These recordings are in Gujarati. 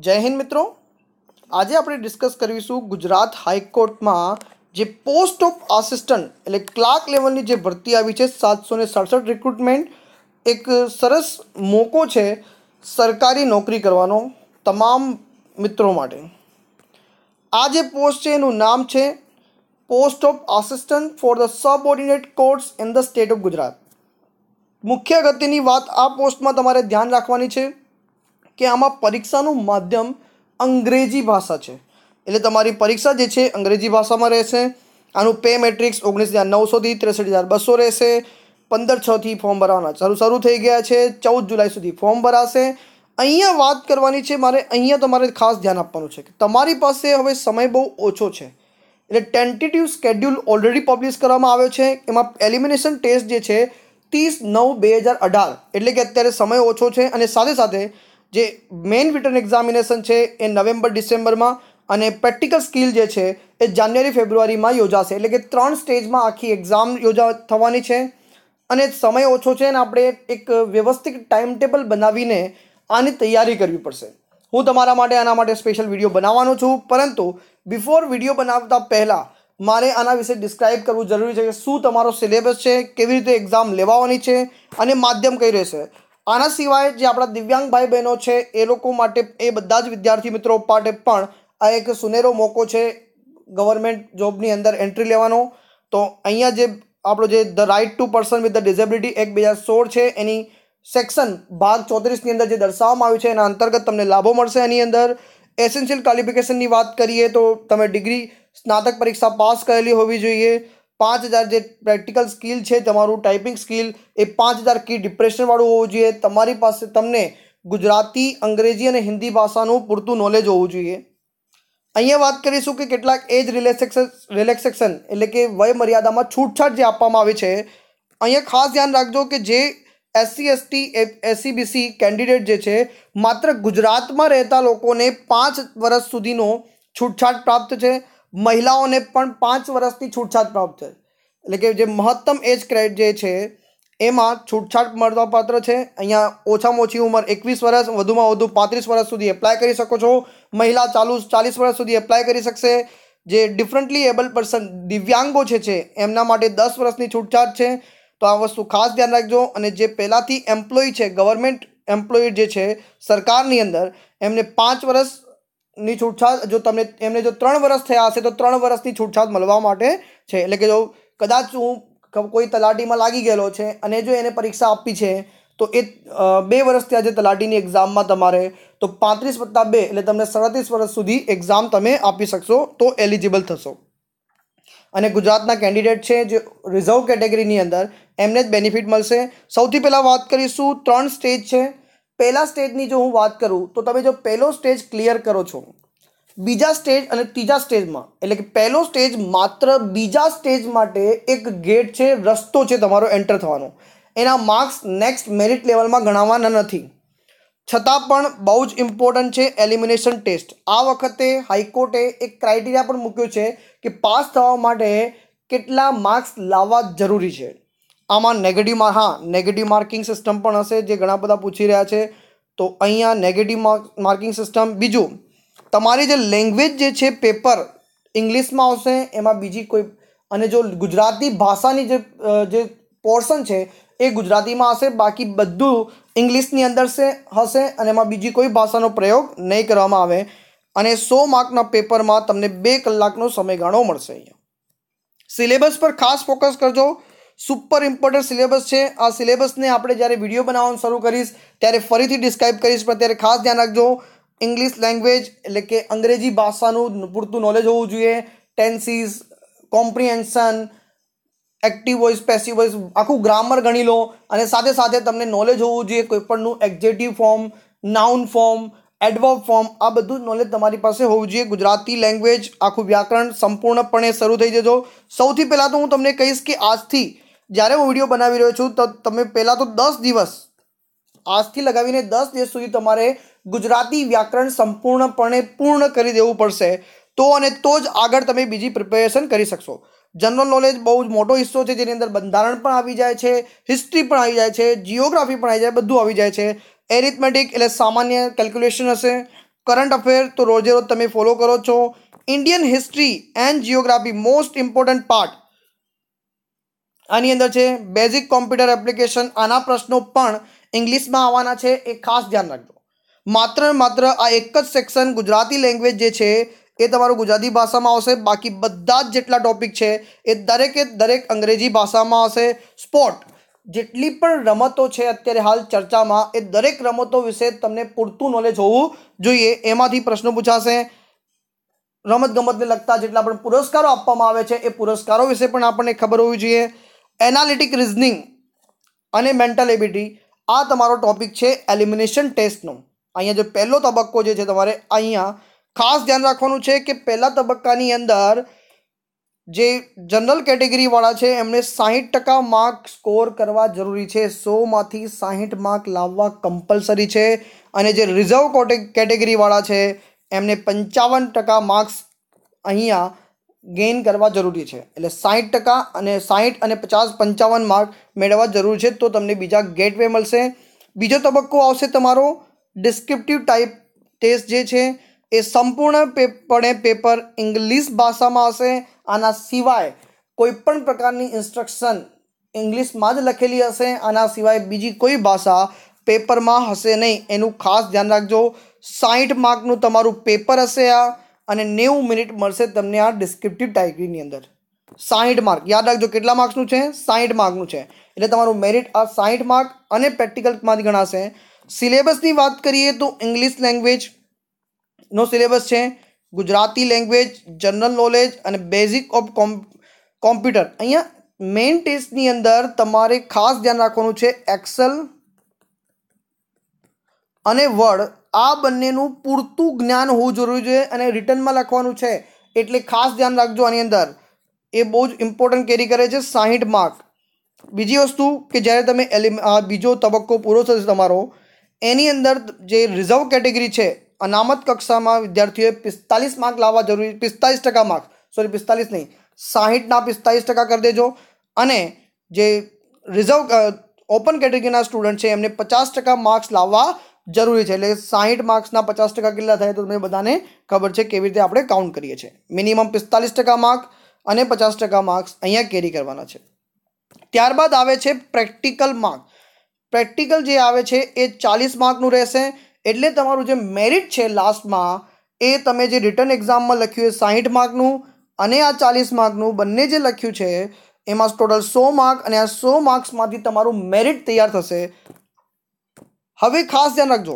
જય હિન્દ મિત્રો આજે આપણે ડિસ્કસ કરીશું ગુજરાત હાઈકોર્ટમાં જે પોસ્ટ ઓફ આસિસ્ટન્ટ એટલે ક્લાર્ક લેવલની જે ભરતી આવી છે સાતસો ને સડસઠ રિક્રુટમેન્ટ એક સરસ મોકો છે સરકારી નોકરી કરવાનો તમામ મિત્રો માટે આ જે પોસ્ટ છે એનું નામ છે post of assistant for the subordinate courts in the state of Gujarat મુખ્ય અગત્યની વાત આ પોસ્ટમાં તમારે ધ્યાન રાખવાની છે કે આમાં પરીક્ષાનું માધ્યમ અંગ્રેજી ભાષા છે એટલે તમારી પરીક્ષા જે છે અંગ્રેજી ભાષામાં રહેશે આનું પે મેટ્રિક્સ ઓગણીસ હજાર નવસોથી ત્રેસઠ હજાર બસો રહેશે પંદર છથી ફોર્મ ભરવાના શરૂ શરૂ થઈ ગયા છે ચૌદ જુલાઈ સુધી ફોર્મ ભરાશે અહીંયા વાત કરવાની છે મારે અહીંયા તમારે ખાસ ધ્યાન આપવાનું છે કે તમારી પાસે હવે સમય બહુ ઓછો છે એટલે ટેન્ટેટિવ સ્કેડ્યુલ ઓલરેડી પબ્લિશ કરવામાં આવ્યો છે એમાં એલિમિનેશન ટેસ્ટ જે છે ત્રીસ નવ બે હજાર અઢાર એટલે કે અત્યારે સમય ઓછો છે અને સાથે સાથે જે મેઇન રિટર્ન એક્ઝામિનેશન છે એ નવેમ્બર ડિસેમ્બરમાં અને પ્રેક્ટિકલ સ્કિલ જે છે એ જાન્યુઆરી ફેબ્રુઆરીમાં યોજાશે એટલે કે ત્રણ સ્ટેજમાં આખી એક્ઝામ યોજા થવાની છે અને સમય ઓછો છે અને આપણે એક વ્યવસ્થિત ટાઈમ ટેબલ બનાવીને આની તૈયારી કરવી પડશે હું તમારા માટે આના માટે સ્પેશિયલ વિડીયો બનાવવાનો છું પરંતુ બિફોર વિડીયો બનાવતા પહેલાં મારે આના વિશે ડિસ્ક્રાઇબ કરવું જરૂરી છે કે શું તમારો સિલેબસ છે કેવી રીતે એક્ઝામ લેવાવાની છે અને માધ્યમ કઈ રહેશે આના સિવાય જે આપણા દિવ્યાંગ ભાઈ બહેનો છે એ લોકો માટે એ બધા જ વિદ્યાર્થી મિત્રો માટે પણ આ એક સુનેરો મોકો છે ગવર્મેન્ટ જોબની અંદર એન્ટ્રી લેવાનો તો અહીંયા જે આપણો જે the right to person with the disability એક બે હજાર સોળ છે એની સેક્શન ભાગ ચોત્રીસની અંદર જે દર્શાવવામાં આવ્યું છે એના અંતર્ગત તમને લાભો મળશે એની અંદર એસેન્શિયલ ક્વોલિફિકેશનની વાત કરીએ તો તમે ડિગ્રી સ્નાતક પરીક્ષા પાસ કરેલી હોવી જોઈએ પાંચ હજાર જે પ્રેક્ટિકલ સ્કિલ છે તમારું ટાઈપિંગ સ્કિલ એ પાંચ હજાર કી ડિપ્રેશનવાળું હોવું જોઈએ તમારી પાસે તમને ગુજરાતી અંગ્રેજી અને હિન્દી ભાષાનું પૂરતું નોલેજ હોવું જોઈએ અહીંયા વાત કરીશું કે કેટલાક એજ રિલેક્સેશન રિલેક્સેશન એટલે કે વય મર્યાદામાં છૂટછાટ જે આપવામાં આવે છે અહીંયા ખાસ ધ્યાન રાખજો કે જે એસસી એસટી એસસીબીસી કેન્ડિડેટ જે છે માત્ર ગુજરાતમાં રહેતા લોકોને પાંચ વર્ષ સુધીનો છૂટછાટ પ્રાપ્ત છે મહિલાઓને પણ પાંચ વર્ષની છૂટછાટ પ્રાપ્ત છે એટલે કે જે મહત્તમ એજ ક્રેડ જે છે એમાં છૂટછાટ મળવાપાત્ર છે અહીંયા ઓછામાં ઓછી ઉંમર એકવીસ વર્ષ વધુમાં વધુ પાંત્રીસ વર્ષ સુધી એપ્લાય કરી શકો છો મહિલા ચાલુ ચાલીસ વર્ષ સુધી એપ્લાય કરી શકશે જે ડિફરન્ટલી એબલ પર્સન દિવ્યાંગો છે છે એમના માટે દસ વર્ષની છૂટછાટ છે તો આ વસ્તુ ખાસ ધ્યાન રાખજો અને જે પહેલાંથી એમ્પ્લોય છે ગવર્મેન્ટ એમ્પ્લોય જે છે સરકારની અંદર એમને પાંચ વર્ષ ની છૂટછાટ જો તમને એમને જો ત્રણ વર્ષ થયા હશે તો ત્રણ વર્ષની છૂટછાટ મળવા માટે છે એટલે કે જો કદાચ હું કોઈ તલાટીમાં લાગી ગયેલો છે અને જો એને પરીક્ષા આપી છે તો એ બે વર્ષથી આજે તલાટીની એક્ઝામમાં તમારે તો પાંત્રીસ વત્તા બે એટલે તમને સડત્રીસ વર્ષ સુધી એક્ઝામ તમે આપી શકશો તો એલિજિબલ થશો અને ગુજરાતના કેન્ડિડેટ છે જે રિઝર્વ કેટેગરીની અંદર એમને જ બેનિફિટ મળશે સૌથી પહેલાં વાત કરીશું ત્રણ સ્ટેજ છે પહેલા સ્ટેજની જો હું વાત કરું તો તમે જો પહેલો સ્ટેજ ક્લિયર કરો છો બીજા સ્ટેજ અને ત્રીજા સ્ટેજમાં એટલે કે પહેલો સ્ટેજ માત્ર બીજા સ્ટેજ માટે એક ગેટ છે રસ્તો છે તમારો એન્ટર થવાનો એના માર્ક્સ નેક્સ્ટ મેરિટ લેવલમાં ગણાવવાના નથી છતાં પણ બહુ જ ઇમ્પોર્ટન્ટ છે એલિમિનેશન ટેસ્ટ આ વખતે હાઈકોર્ટે એક ક્રાઇટેરિયા પણ મૂક્યો છે કે પાસ થવા માટે કેટલા માર્ક્સ લાવવા જરૂરી છે આમાં નેગેટિવ માર્ક હા નેગેટિવ માર્કિંગ સિસ્ટમ પણ હશે જે ઘણા બધા પૂછી રહ્યા છે તો અહીંયા નેગેટિવ માર્કિંગ સિસ્ટમ બીજું તમારી જે લેંગ્વેજ જે છે પેપર ઇંગ્લિશમાં આવશે એમાં બીજી કોઈ અને જો ગુજરાતી ભાષાની જે જે પોર્શન છે એ ગુજરાતીમાં હશે બાકી બધું ઇંગ્લિશની અંદર છે હશે અને એમાં બીજી કોઈ ભાષાનો પ્રયોગ નહીં કરવામાં આવે અને સો માર્કના પેપરમાં તમને બે કલાકનો સમયગાળો મળશે અહીંયા સિલેબસ પર ખાસ ફોકસ કરજો સુપર ઇમ્પોર્ટન્ટ સિલેબસ છે આ સિલેબસને આપણે જ્યારે વિડીયો બનાવવાનું શરૂ કરીશ ત્યારે ફરીથી ડિસ્ક્રાઇબ કરીશ પણ ત્યારે ખાસ ધ્યાન રાખજો ઇંગ્લિશ લેંગ્વેજ એટલે કે અંગ્રેજી ભાષાનું પૂરતું નોલેજ હોવું જોઈએ tenses comprehension active voice passive voice આખું ગ્રામર ગણી લો અને સાથે સાથે તમને નોલેજ હોવું જોઈએ કોઈપણનું adjective form noun form adverb form આ બધું જ નોલેજ તમારી પાસે હોવું જોઈએ ગુજરાતી લેંગ્વેજ આખું વ્યાકરણ સંપૂર્ણપણે શરૂ થઈ જજો સૌથી પહેલાં તો હું તમને કહીશ કે આજથી જ્યારે હું વિડીયો બનાવી રહ્યો છું તો તમે પહેલાં તો દસ દિવસ આજથી લગાવીને દસ દિવસ સુધી તમારે ગુજરાતી વ્યાકરણ સંપૂર્ણપણે પૂર્ણ કરી દેવું પડશે તો અને તો જ આગળ તમે બીજી પ્રિપેરેશન કરી શકશો જનરલ નોલેજ બહુ જ મોટો હિસ્સો છે જેની અંદર બંધારણ પણ આવી જાય છે હિસ્ટ્રી પણ આવી જાય છે જીઓગ્રાફી પણ આવી જાય બધું આવી જાય છે એરિથમેટિક એટલે સામાન્ય કેલ્ક્યુલેશન હશે કરંટ અફેર તો રોજે રોજ તમે ફોલો કરો છો Indian history and geography most important part આની અંદર છે બેઝિક કોમ્પ્યુટર એપ્લિકેશન આના પ્રશ્નો પણ ઇંગ્લિશમાં આવવાના છે એ ખાસ ધ્યાન રાખજો માત્ર માત્ર આ એક જ સેક્શન ગુજરાતી લેંગ્વેજ જે છે એ તમારું ગુજરાતી ભાષામાં આવશે બાકી બધા જ જેટલા ટૉપિક છે એ દરેકે દરેક અંગ્રેજી ભાષામાં આવશે સ્પોર્ટ જેટલી પણ રમતો છે અત્યારે હાલ ચર્ચામાં એ દરેક રમતો વિશે તમને પૂરતું નોલેજ હોવું જોઈએ એમાંથી પ્રશ્નો પૂછાશે રમત ગમતને લગતા જેટલા પણ પુરસ્કારો આપવામાં આવે છે એ પુરસ્કારો વિશે પણ આપણને ખબર હોવી જોઈએ એનાલિટિક રિઝનિંગ અને મેન્ટલ એબિલિટી આ તમારો ટોપિક છે એલિમિનેશન ટેસ્ટનો અહીંયા જે પહેલો તબક્કો જે છે તમારે અહીંયા ખાસ ધ્યાન રાખવાનું છે કે પહેલા તબક્કાની અંદર જે જનરલ કેટેગરીવાળા છે એમણે સાહીઠ ટકા માર્ક સ્કોર કરવા જરૂરી છે સોમાંથી સાહીઠ માર્ક લાવવા કમ્પલસરી છે અને જે રિઝર્વ કોટે કેટેગરીવાળા છે એમને પંચાવન ટકા માર્ક્સ અહીંયા ગેઇન કરવા જરૂરી છે એટલે સાઠ ટકા અને સાઠ અને પચાસ પંચાવન માર્ક મેળવવા જરૂર છે તો તમને બીજા ગેટવે મળશે બીજો તબક્કો આવશે તમારો ડિસ્ક્રિપ્ટિવ ટાઈપ ટેસ્ટ જે છે એ સંપૂર્ણ પણે પેપર ઇંગ્લિશ ભાષામાં હશે આના સિવાય કોઈપણ પ્રકારની ઇન્સ્ટ્રક્શન ઇંગ્લિશમાં જ લખેલી હશે આના સિવાય બીજી કોઈ ભાષા પેપરમાં હશે નહીં એનું ખાસ ધ્યાન રાખજો સાઠ માર્કનું તમારું પેપર હશે આ અને નેવું મિનિટ મળશે તમને આ ડિસ્ક્રિપ્ટિવ ટાઈગરીની અંદર સાહીઠ માર્ક યાદ રાખજો કેટલા માર્ક્સનું છે સાહીઠ માર્કનું છે એટલે તમારું મેરિટ આ સાહીઠ માર્ક અને પ્રેક્ટિકલમાંથી ગણાશે સિલેબસની વાત કરીએ તો ઇંગ્લિશ લેંગ્વેજનો સિલેબસ છે ગુજરાતી લેંગ્વેજ જનરલ નોલેજ અને બેઝિક ઓફ કોમ કોમ્પ્યુટર અહીંયા મેઇન ટેસ્ટની અંદર તમારે ખાસ ધ્યાન રાખવાનું છે એક્સેલ અને વર્ડ આ બંનેનું પૂરતું જ્ઞાન હોવું જરૂરી છે અને રિટર્નમાં લખવાનું છે એટલે ખાસ ધ્યાન રાખજો આની અંદર એ બહુ જ ઇમ્પોર્ટન્ટ કેરી કરે છે સાહીઠ માર્ક બીજી વસ્તુ કે જ્યારે તમે આ બીજો તબક્કો પૂરો થશે તમારો એની અંદર જે રિઝર્વ કેટેગરી છે અનામત કક્ષામાં વિદ્યાર્થીઓએ પિસ્તાલીસ માર્ક લાવવા જરૂરી પિસ્તાલીસ ટકા માર્ક સોરી પિસ્તાલીસ નહીં સાહીઠના પિસ્તાલીસ ટકા કરી દેજો અને જે રિઝર્વ ઓપન કેટેગરીના સ્ટુડન્ટ છે એમને પચાસ ટકા માર્ક્સ લાવવા જરૂરી છે એટલે સાઠ માર્ક્સના પચાસ ટકા કેટલા થાય તો તમને બધાને ખબર છે કેવી રીતે આપણે કાઉન્ટ કરીએ છીએ મિનિમમ પિસ્તાલીસ ટકા માર્ક અને પચાસ ટકા માર્ક્સ અહીંયા કેરી કરવાના છે ત્યારબાદ આવે છે પ્રેક્ટિકલ માર્ક પ્રેક્ટિકલ જે આવે છે એ ચાલીસ માર્કનું રહેશે એટલે તમારું જે મેરિટ છે લાસ્ટમાં એ તમે જે રિટર્ન એક્ઝામમાં લખ્યું એ સાહીઠ માર્કનું અને આ ચાલીસ માર્કનું બંને જે લખ્યું છે એમાં ટોટલ સો માર્ક અને આ સો માર્ક્સમાંથી તમારું મેરિટ તૈયાર થશે હવે ખાસ ધ્યાન રાખજો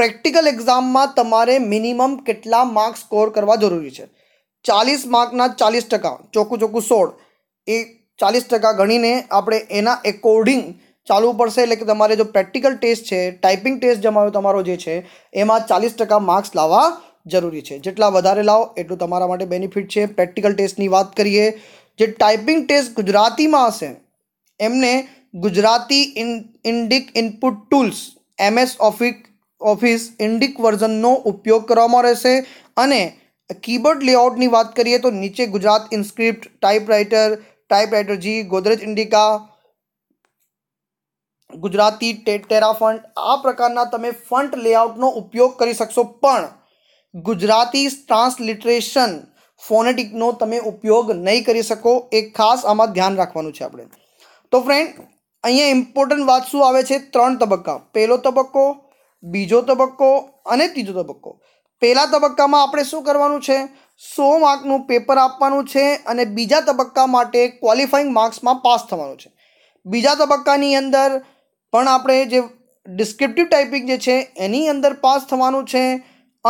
પ્રેક્ટિકલ એક્ઝામમાં તમારે મિનિમમ કેટલા માર્ક્સ સ્કોર કરવા જરૂરી છે ચાલીસ માર્કના ચાલીસ ટકા ચોખ્ખું ચોખ્ખું સોળ એ ચાલીસ ટકા ગણીને આપણે એના એકોર્ડિંગ ચાલવું પડશે એટલે કે તમારે જો પ્રેક્ટિકલ ટેસ્ટ છે ટાઈપિંગ ટેસ્ટ જમાયો તમારો જે છે એમાં ચાલીસ ટકા માર્ક્સ લાવવા જરૂરી છે જેટલા વધારે લાવો એટલું તમારા માટે બેનિફિટ છે પ્રેક્ટિકલ ટેસ્ટની વાત કરીએ જે ટાઈપિંગ ટેસ્ટ ગુજરાતીમાં હશે એમને Gujarati in indic input tools MS office office indic વર્ઝનનો ઉપયોગ કરવામાં રહેશે અને કીબોર્ડ લેઆઉટની વાત કરીએ તો નીચે Gujarat inscript typewriter typewriter G Godrej Indica Gujarati Terafont આ પ્રકારના તમે ફંટ લેઆઉટનો ઉપયોગ કરી શકશો પણ ગુજરાતી ટ્રાન્સલિટરેશન ફોનેટિકનો તમે ઉપયોગ નહીં કરી શકો એ ખાસ આમાં ધ્યાન રાખવાનું છે આપણે તો ફ્રેન્ડ અહીંયા ઇમ્પોર્ટન્ટ વાત શું આવે છે ત્રણ તબક્કા પહેલો તબક્કો બીજો તબક્કો અને ત્રીજો તબક્કો પહેલા તબક્કામાં આપણે શું કરવાનું છે સો માર્કનું પેપર આપવાનું છે અને બીજા તબક્કા માટે ક્વોલિફાઈંગ માર્ક્સમાં પાસ થવાનું છે બીજા તબક્કાની અંદર પણ આપણે જે ડિસ્ક્રિપ્ટિવ ટાઈપિંગ જે છે એની અંદર પાસ થવાનું છે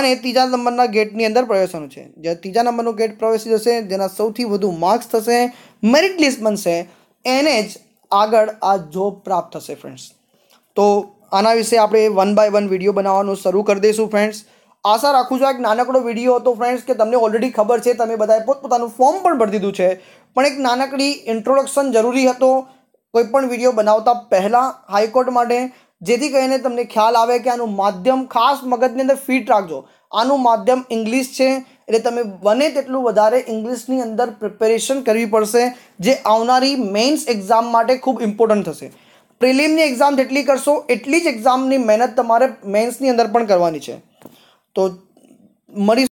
અને ત્રીજા નંબરના ગેટની અંદર પ્રવેશવાનું છે જે ત્રીજા નંબરનું ગેટ પ્રવેશી જશે જેના સૌથી વધુ માર્ક્સ થશે મેરિટ લિસ્ટ બનશે એને જ આગળ આ જોબ પ્રાપ્ત થશે ફ્રેન્ડ્સ તો આના વિશે આપણે વન બાય વન વિડીયો બનાવવાનું શરૂ કરી દઈશું ફ્રેન્ડ્સ આશા રાખું છું એક નાનકડો વિડીયો હતો ફ્રેન્ડ્સ કે તમને ઓલરેડી ખબર છે તમે બધાએ પોતપોતાનું ફોર્મ પણ ભરી દીધું છે પણ એક નાનકડી ઇન્ટ્રોડક્શન જરૂરી હતો કોઈપણ વિડીયો બનાવતા પહેલાં હાઈકોર્ટ માટે જેથી કરીને તમને ખ્યાલ આવે કે આનું માધ્યમ ખાસ મગજની અંદર ફિટ રાખજો આનું માધ્યમ ઇંગ્લિશ છે એટલે તમે બને તેટલું વધારે ઇંગ્લિશની અંદર પ્રિપેરેશન કરવી પડશે જે આવનારી મેઇન્સ એક્ઝામ માટે ખૂબ ઇમ્પોર્ટન્ટ થશે પ્રિલિમની એક્ઝામ જેટલી કરશો એટલી જ એક્ઝામની મહેનત તમારે મેન્સની અંદર પણ કરવાની છે તો મળી